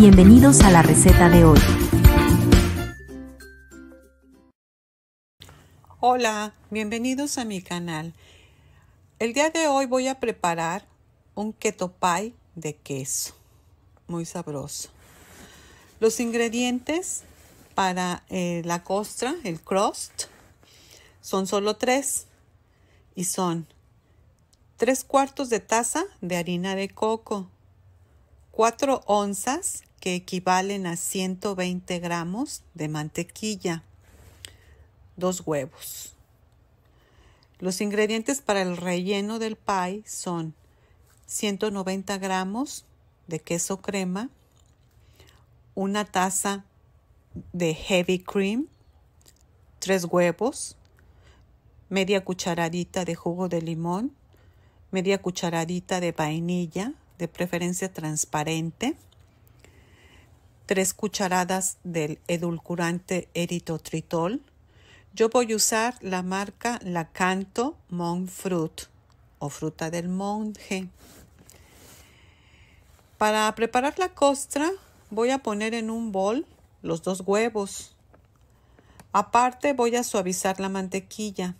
Bienvenidos a la receta de hoy. Hola, bienvenidos a mi canal. El día de hoy voy a preparar un keto pie de queso. Muy sabroso. Los ingredientes para eh, la costra, el crust, son solo tres y son tres cuartos de taza de harina de coco, Cuatro onzas que equivalen a 120 gramos de mantequilla, dos huevos. Los ingredientes para el relleno del pie son 190 gramos de queso crema, una taza de heavy cream, tres huevos, media cucharadita de jugo de limón, media cucharadita de vainilla, de preferencia transparente, tres cucharadas del edulcorante eritotritol. Yo voy a usar la marca Lacanto Mon Fruit o fruta del monje. Para preparar la costra voy a poner en un bol los dos huevos. Aparte voy a suavizar la mantequilla.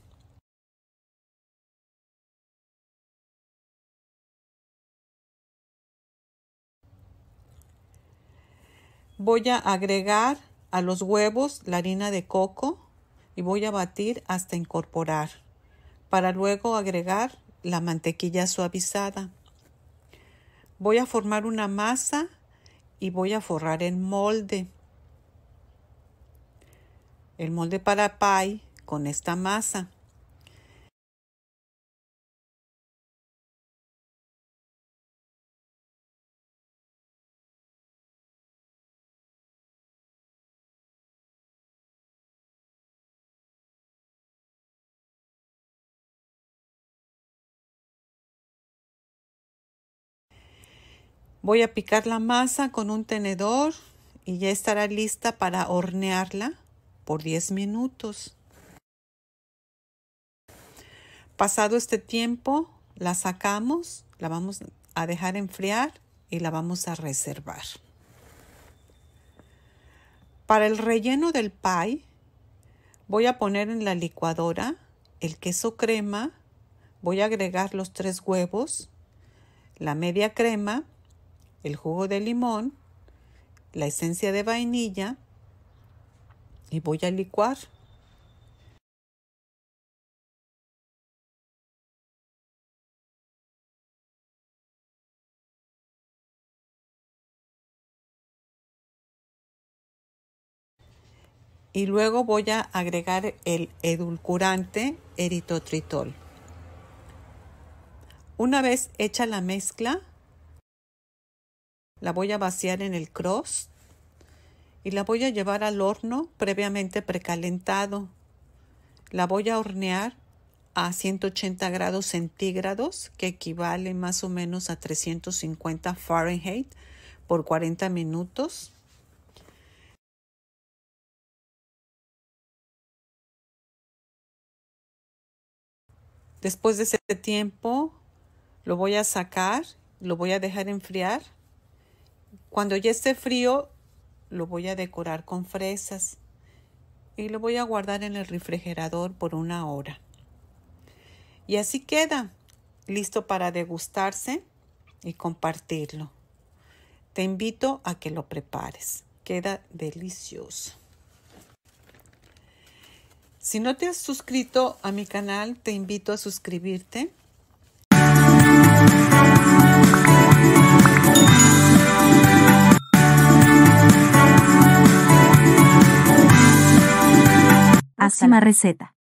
Voy a agregar a los huevos la harina de coco y voy a batir hasta incorporar para luego agregar la mantequilla suavizada. Voy a formar una masa y voy a forrar el molde. El molde para pie con esta masa. Voy a picar la masa con un tenedor y ya estará lista para hornearla por 10 minutos. Pasado este tiempo, la sacamos, la vamos a dejar enfriar y la vamos a reservar. Para el relleno del pie, voy a poner en la licuadora el queso crema, voy a agregar los tres huevos, la media crema, el jugo de limón, la esencia de vainilla y voy a licuar. y luego voy a agregar el edulcorante eritotritol. Una vez hecha la mezcla, la voy a vaciar en el cross y la voy a llevar al horno previamente precalentado. La voy a hornear a 180 grados centígrados, que equivale más o menos a 350 Fahrenheit por 40 minutos. Después de ese tiempo, lo voy a sacar, lo voy a dejar enfriar cuando ya esté frío, lo voy a decorar con fresas y lo voy a guardar en el refrigerador por una hora. Y así queda, listo para degustarse y compartirlo. Te invito a que lo prepares. Queda delicioso. Si no te has suscrito a mi canal, te invito a suscribirte próxima receta.